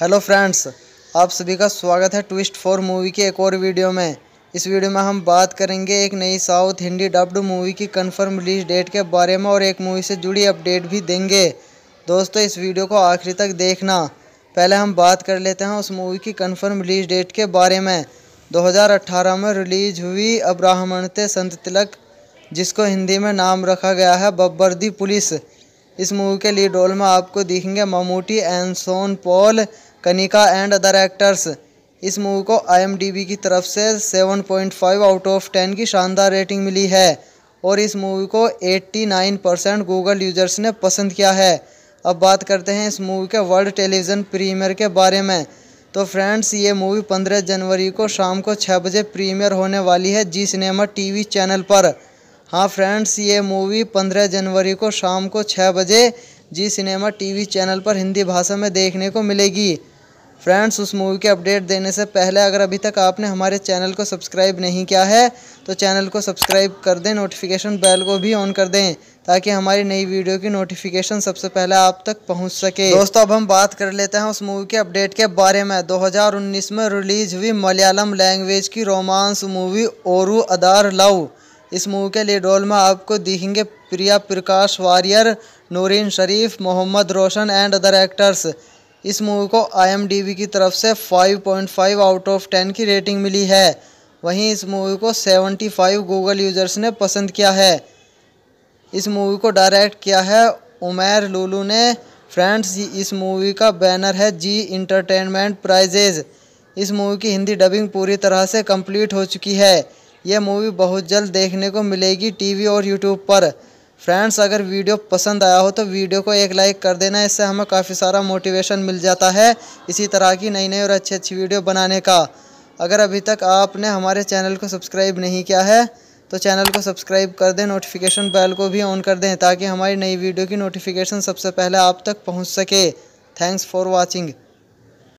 hello friends आप सभी का स्वागत है ट्विस्ट फोर मूवी के एक और वीडियो में इस वीडियो में हम बात करेंगे एक नई साउथ हिंदी डब्ड मूवी की कंफर्म रिलीज डेट के बारे में और एक मूवी से जुड़ी अपडेट भी देंगे दोस्तों इस वीडियो को आखिरी तक देखना पहले हम बात कर लेते हैं उस मूवी की कन्फर्म रिलीज डेट के बारे में दो में रिलीज हुई अब्राह्मणते संत तिलक जिसको हिंदी में नाम रखा गया है दी पुलिस इस मूवी के लीड रोल में आपको दिखेंगे ममूटी एंड सोन पॉल कनिका एंड अदर एक्टर्स इस मूवी को आई की तरफ से 7.5 आउट ऑफ 10 की शानदार रेटिंग मिली है और इस मूवी को 89 परसेंट गूगल यूजर्स ने पसंद किया है अब बात करते हैं इस मूवी के वर्ल्ड टेलीविज़न प्रीमियर के बारे में तो फ्रेंड्स ये मूवी 15 जनवरी को शाम को 6 बजे प्रीमियर होने वाली है जी सिनेमा टीवी चैनल पर हाँ फ्रेंड्स ये मूवी 15 जनवरी को शाम को छः बजे जी सिनेमा टीवी चैनल पर हिंदी भाषा में देखने को मिलेगी फ्रेंड्स उस मूवी के अपडेट देने से पहले अगर अभी तक आपने हमारे चैनल को सब्सक्राइब नहीं किया है तो चैनल को सब्सक्राइब कर दें नोटिफिकेशन बेल को भी ऑन कर दें ताकि हमारी नई वीडियो की नोटिफिकेशन सबसे पहले आप तक पहुंच सके दोस्तों अब हम बात कर लेते हैं उस मूवी के अपडेट के बारे में 2019 में रिलीज हुई मलयालम लैंग्वेज की romance movie Oru Adaar love इस मूवी के लिए रोल में आपको दिखेंगे Priya Prakash Varrier Noorin Shereef Mohammed Roshan and other actors इस मूवी को आई की तरफ से 5.5 आउट ऑफ 10 की रेटिंग मिली है वहीं इस मूवी को 75 गूगल यूजर्स ने पसंद किया है इस मूवी को डायरेक्ट किया है उमेर लुलू ने फ्रेंड्स इस मूवी का बैनर है जी इंटरटेनमेंट प्राइजेज़ इस मूवी की हिंदी डबिंग पूरी तरह से कंप्लीट हो चुकी है यह मूवी बहुत जल्द देखने को मिलेगी टीवी और यूट्यूब पर फ्रेंड्स अगर वीडियो पसंद आया हो तो वीडियो को एक लाइक कर देना इससे हमें काफ़ी सारा मोटिवेशन मिल जाता है इसी तरह की नई नई और अच्छी अच्छी वीडियो बनाने का अगर अभी तक आपने हमारे चैनल को सब्सक्राइब नहीं किया है तो चैनल को सब्सक्राइब कर दें नोटिफिकेशन बेल को भी ऑन कर दें ताकि हमारी नई वीडियो की नोटिफिकेशन सबसे पहले आप तक पहुँच सके थैंक्स फॉर वॉचिंग